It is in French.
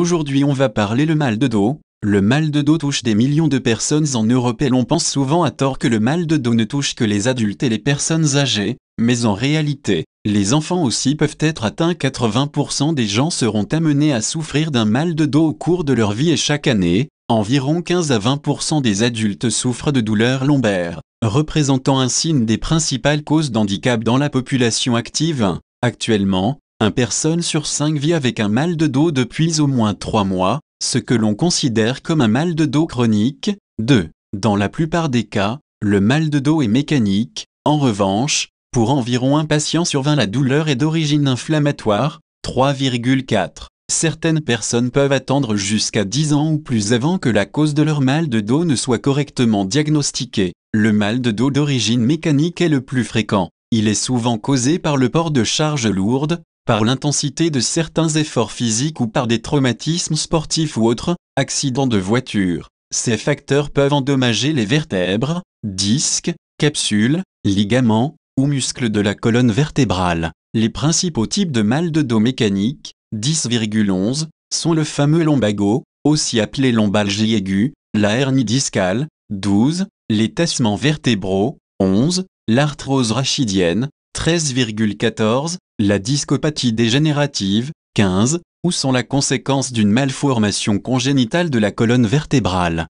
Aujourd'hui on va parler le mal de dos. Le mal de dos touche des millions de personnes en Europe et l'on pense souvent à tort que le mal de dos ne touche que les adultes et les personnes âgées, mais en réalité, les enfants aussi peuvent être atteints. 80% des gens seront amenés à souffrir d'un mal de dos au cours de leur vie et chaque année, environ 15 à 20% des adultes souffrent de douleurs lombaires, représentant ainsi une des principales causes d'handicap dans la population active. Actuellement, un personne sur cinq vit avec un mal de dos depuis au moins trois mois, ce que l'on considère comme un mal de dos chronique. 2. Dans la plupart des cas, le mal de dos est mécanique. En revanche, pour environ un patient sur 20, la douleur est d'origine inflammatoire. 3,4. Certaines personnes peuvent attendre jusqu'à 10 ans ou plus avant que la cause de leur mal de dos ne soit correctement diagnostiquée. Le mal de dos d'origine mécanique est le plus fréquent. Il est souvent causé par le port de charges lourdes, par l'intensité de certains efforts physiques ou par des traumatismes sportifs ou autres, accidents de voiture. Ces facteurs peuvent endommager les vertèbres, disques, capsules, ligaments ou muscles de la colonne vertébrale. Les principaux types de mal de dos mécanique, 10,11, sont le fameux lombago, aussi appelé lombalgie aiguë, la hernie discale, 12, les tassements vertébraux, 11, l'arthrose rachidienne, 13,14, la discopathie dégénérative, 15, ou sont la conséquence d'une malformation congénitale de la colonne vertébrale.